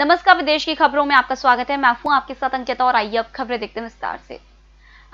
नमस्कार विदेश की खबरों में आपका स्वागत है मैं फू आपके साथ अंकिता और आइए अब खबरें देखते हैं विस्तार से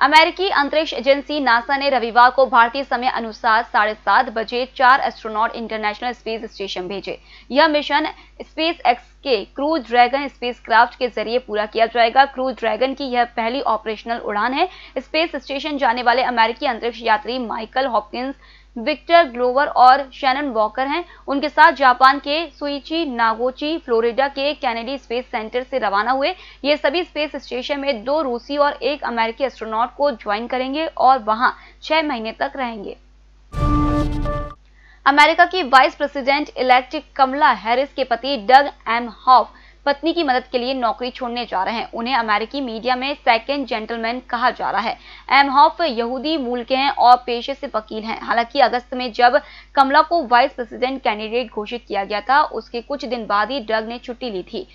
अमेरिकी अंतरिक्ष एजेंसी नासा ने रविवार को भारतीय समय अनुसार साढ़े सात बजे चार एस्ट्रोनॉट इंटरनेशनल स्पेस स्टेशन भेजे यह मिशन स्पेस एक्स के क्रू ड्रैगन स्पेस क्राफ्ट के जरिए पूरा किया जाएगा क्रू ड्रैगन की यह पहली ऑपरेशनल उड़ान है स्पेस स्टेशन जाने वाले अमेरिकी अंतरिक्ष यात्री माइकल हॉपकिंस विक्टर ग्लोवर और शैनन वॉकर हैं उनके साथ जापान के सुइची नागोची फ्लोरिडा के कैनेडी स्पेस सेंटर से रवाना हुए ये सभी स्पेस स्टेशन में दो रूसी और एक अमेरिकी एस्ट्रोनॉट को ज्वाइन करेंगे और वहां छह महीने तक रहेंगे अमेरिका की vice president elect Kamala Harris के पति डग एम हॉफ पत्नी की मदद के लिए नौकरी छोड़ने जा रहे हैं उन्हें अमेरिकी मीडिया में सेकेंड जेंटलमैन कहा जा रहा है एमहॉफ यहूदी मूल के हैं और पेशे से वकील हैं हालांकि अगस्त में जब कमला को वाइस प्रेसिडेंट कैंडिडेट घोषित किया गया था उसके कुछ दिन बाद ही ड्रग ने छुट्टी ली थी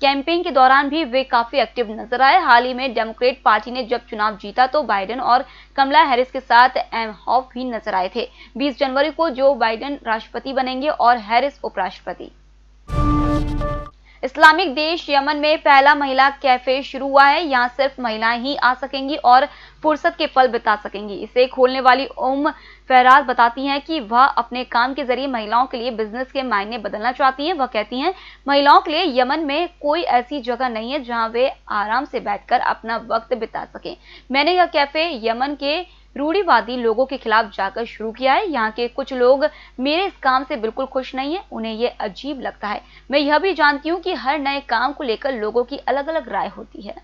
कैंपेन के दौरान भी वे काफी एक्टिव नजर आए हाल ही में डेमोक्रेट पार्टी ने जब चुनाव जीता तो बाइडेन और कमला हैरिस के साथ एम हॉफ भी नजर आए थे 20 जनवरी को जो बाइडेन राष्ट्रपति बनेंगे और हैरिस उपराष्ट्रपति इस्लामिक देश यमन में पहला महिला कैफे शुरू हुआ है यहाँ सिर्फ महिलाएं ही आ सकेंगी और फुर्सत के पल बिता सकेंगी इसे खोलने वाली ओम फहराज बताती हैं कि वह अपने काम के जरिए महिलाओं के लिए बिजनेस के मायने बदलना चाहती हैं वह कहती हैं महिलाओं के लिए यमन में कोई ऐसी जगह नहीं है जहां वे आराम से बैठकर अपना वक्त बिता सकें मैंने यह कैफे यमन के रूढ़ीवादी लोगों के खिलाफ जाकर शुरू किया है यहाँ के कुछ लोग मेरे इस काम से बिल्कुल खुश नहीं है उन्हें ये अजीब लगता है मैं यह भी जानती हूँ कि हर नए काम को लेकर लोगों की अलग अलग राय होती है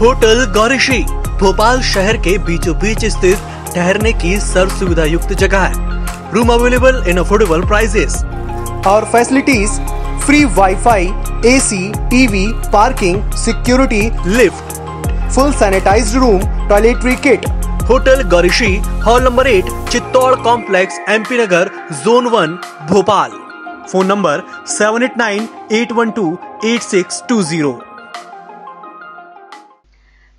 होटल गौरीशी भोपाल शहर के बीचों बीच स्थित ठहरने की सर्व सुविधा युक्त जगह है room available in affordable prices और facilities free WiFi, AC, TV parking security lift full sanitize room toiletry kit hotel Gaurishi hall number at Chittor complex MP Nagar zone one Bhopal phone number seven eight nine eight one two eight six two zero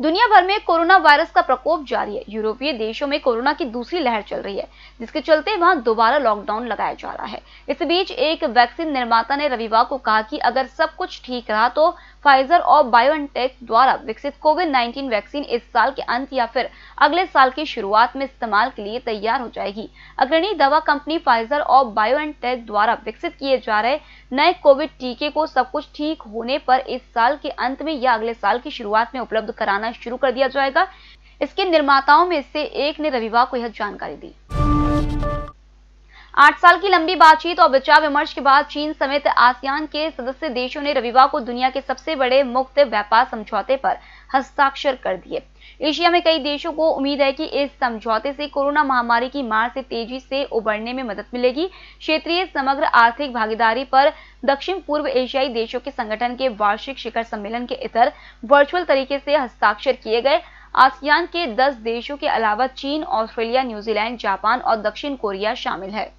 दुनिया भर में corona virus का प्रकोप जारी है यूरोपीय देशों में कोरोना की दूसरी लहर चल रही है जिसके चलते वहां दोबारा लॉकडाउन लगाया जा रहा है इस बीच एक वैक्सीन निर्माता ने रविवार को कहा कि अगर सब कुछ ठीक रहा तो फाइजर और बायोएनटेक द्वारा विकसित कोविड 19 वैक्सीन इस साल के अंत या फिर अगले साल की शुरुआत में इस्तेमाल के लिए तैयार हो जाएगी अग्रणी दवा कंपनी फाइजर और बायोएनटेक द्वारा विकसित किए जा रहे नए कोविड टीके को सब कुछ ठीक होने पर इस साल के अंत में या अगले साल की शुरुआत में उपलब्ध कराना शुरू कर दिया जाएगा इसके निर्माताओं में से एक ने रविवार को यह जानकारी दी आठ साल की लंबी बातचीत और विचार विमर्श के बाद चीन समेत आसियान के सदस्य देशों ने रविवार को दुनिया के सबसे बड़े मुक्त व्यापार समझौते पर हस्ताक्षर कर दिए एशिया में कई देशों को उम्मीद है कि इस समझौते से कोरोना महामारी की मार से तेजी से उबरने में मदद मिलेगी क्षेत्रीय समग्र आर्थिक भागीदारी पर दक्षिण पूर्व एशियाई देशों के संगठन के वार्षिक शिखर सम्मेलन के इतर वर्चुअल तरीके से हस्ताक्षर किए गए आसियान के 10 देशों के अलावा चीन ऑस्ट्रेलिया न्यूजीलैंड जापान और दक्षिण कोरिया शामिल है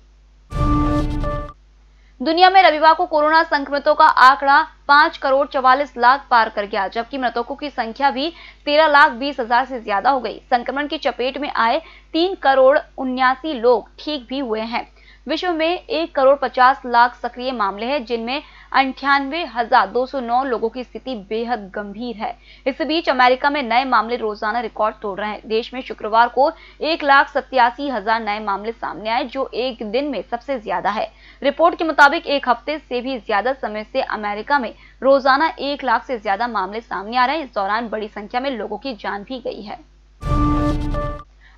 दुनिया में रविवार को कोरोना संक्रमितों का आंकड़ा पांच करोड़ चवालीस लाख पार कर गया जबकि मृतकों की संख्या भी तेरह लाख बीस हजार से ज्यादा हो गई संक्रमण की चपेट में आए तीन करोड़ उन्यासी लोग ठीक भी हुए हैं विश्व में एक करोड़ पचास लाख सक्रिय मामले हैं जिनमें अंठानवे हजार दो सौ नौ लोगों की स्थिति बेहद गंभीर है इस बीच अमेरिका में नए मामले रोजाना रिकॉर्ड तोड़ रहे हैं देश में शुक्रवार को एक लाख सत्यासी हजार नए मामले सामने आए जो एक दिन में सबसे ज्यादा है रिपोर्ट के मुताबिक एक हफ्ते से भी ज्यादा समय से अमेरिका में रोजाना एक लाख से ज्यादा मामले सामने आ रहे हैं इस दौरान बड़ी संख्या में लोगों की जान भी गई है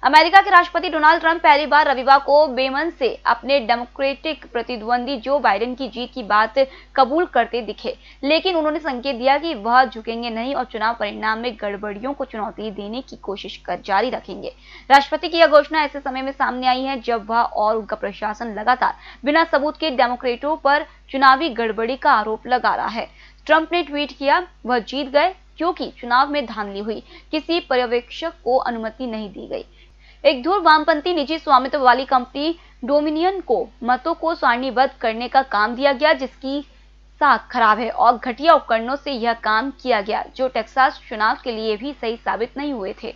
अमेरिका के राष्ट्रपति डोनाल्ड ट्रंप पहली बार रविवार को बेमन से अपने डेमोक्रेटिक प्रतिद्वंदी जो बाइडेन की जीत की बात कबूल करते दिखे लेकिन उन्होंने संकेत दिया कि वह झुकेंगे नहीं और चुनाव परिणाम में गड़बड़ियों को चुनौती देने की कोशिश कर जारी रखेंगे राष्ट्रपति की यह घोषणा ऐसे समय में सामने आई है जब वह और उनका प्रशासन लगातार बिना सबूत के डेमोक्रेटों पर चुनावी गड़बड़ी का आरोप लगा रहा है ट्रंप ने ट्वीट किया वह जीत गए क्योंकि चुनाव में धांधली हुई किसी पर्यवेक्षक को अनुमति नहीं दी गई एक धूर वामपंथी निजी स्वामित्व वाली कंपनी डोमिनियन को मतों को सारणीबद्ध करने का काम दिया गया जिसकी साख खराब है और घटिया उपकरणों से यह काम किया गया जो टेक्सास चुनाव के लिए भी सही साबित नहीं हुए थे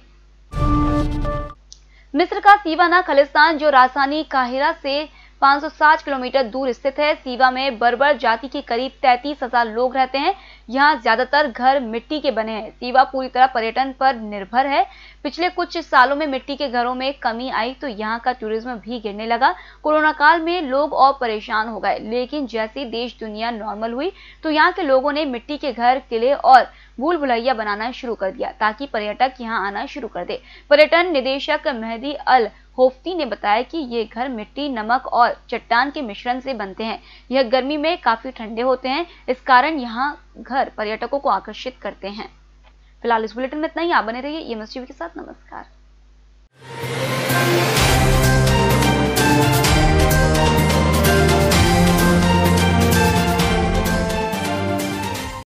मिस्र का सीवाना खालिस्तान जो राजधानी काहिरा से 560 किलोमीटर दूर स्थित है सीवा में बर्बर जाति के करीब तैतीस हजार लोग रहते हैं यहाँ ज्यादातर घर मिट्टी के बने हैं सीवा पूरी तरह पर्यटन पर निर्भर है पिछले कुछ सालों में मिट्टी के घरों में कमी आई तो यहाँ का टूरिज्म भी गिरने लगा कोरोना काल में लोग और परेशान हो गए लेकिन जैसे देश दुनिया नॉर्मल हुई तो यहाँ के लोगों ने मिट्टी के घर किले और भूल भुलैया बनाना शुरू कर दिया ताकि पर्यटक यहाँ आना शुरू कर दे पर्यटन निदेशक मेहदी अल होफ्ती ने बताया कि ये घर मिट्टी नमक और चट्टान के मिश्रण से बनते हैं यह गर्मी में काफ़ी ठंडे होते हैं इस कारण यहाँ घर पर्यटकों को आकर्षित करते हैं फिलहाल इस बुलेटिन में इतना ही आप बने रहिए ये e के साथ नमस्कार